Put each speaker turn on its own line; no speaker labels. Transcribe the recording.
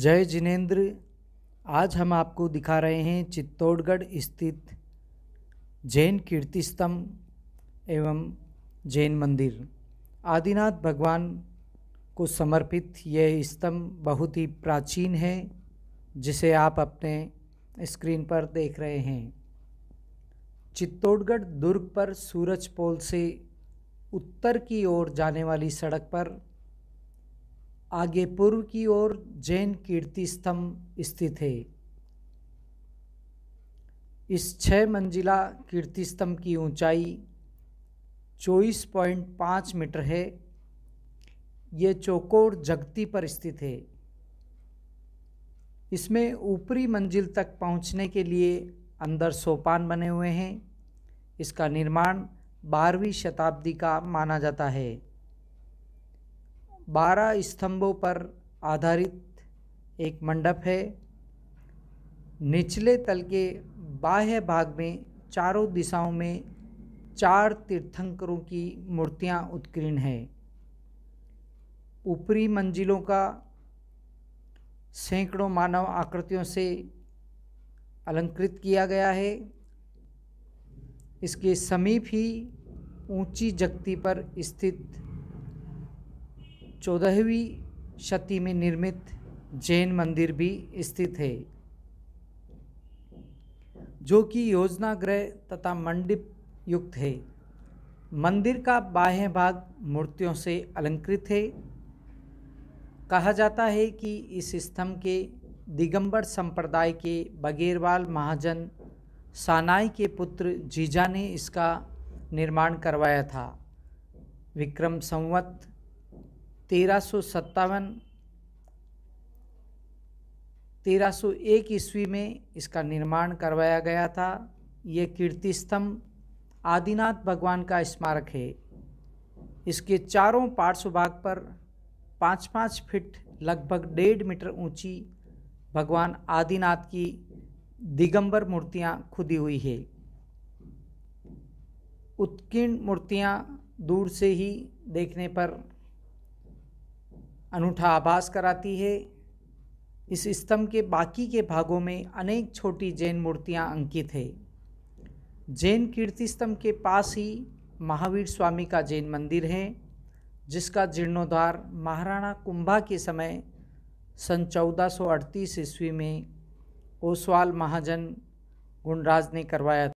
जय जिनेंद्र आज हम आपको दिखा रहे हैं चित्तौड़गढ़ स्थित जैन कीर्ति स्तंभ एवं जैन मंदिर आदिनाथ भगवान को समर्पित यह स्तंभ बहुत ही प्राचीन है जिसे आप अपने स्क्रीन पर देख रहे हैं चित्तौड़गढ़ दुर्ग पर सूरज पोल से उत्तर की ओर जाने वाली सड़क पर आगे पूर्व की ओर जैन कीर्ति स्तंभ स्थित है इस छः मंजिला कीर्ति स्तंभ की ऊंचाई 24.5 मीटर है ये चौकोर जगती पर स्थित है इसमें ऊपरी मंजिल तक पहुंचने के लिए अंदर सोपान बने हुए हैं इसका निर्माण बारहवीं शताब्दी का माना जाता है बारह स्तंभों पर आधारित एक मंडप है निचले तल के बाह्य भाग में चारों दिशाओं में चार तीर्थंकरों की मूर्तियां उत्कीर्ण हैं ऊपरी मंजिलों का सैकड़ों मानव आकृतियों से अलंकृत किया गया है इसके समीप ही ऊंची जगती पर स्थित चौदहवीं शती में निर्मित जैन मंदिर भी स्थित है जो कि ग्रह तथा मंडप युक्त है मंदिर का बाह्य भाग मूर्तियों से अलंकृत है कहा जाता है कि इस स्तंभ के दिगंबर संप्रदाय के बगेरवाल महाजन सानाई के पुत्र जीजा ने इसका निर्माण करवाया था विक्रम संवत तेरह सौ सत्तावन तेरह सौ एक ईस्वी में इसका निर्माण करवाया गया था ये कीर्ति स्तंभ आदिनाथ भगवान का स्मारक है इसके चारों पार्श्व भाग पर पाँच पाँच फीट लगभग डेढ़ मीटर ऊंची भगवान आदिनाथ की दिगंबर मूर्तियां खुदी हुई है उत्कीर्ण मूर्तियां दूर से ही देखने पर अनूठा आभास कराती है इस स्तंभ के बाकी के भागों में अनेक छोटी जैन मूर्तियां अंकित है जैन कीर्ति स्तंभ के पास ही महावीर स्वामी का जैन मंदिर है जिसका जीर्णोद्धार महाराणा कुंभा के समय सन 1438 ईस्वी में ओसवाल महाजन गुणराज ने करवाया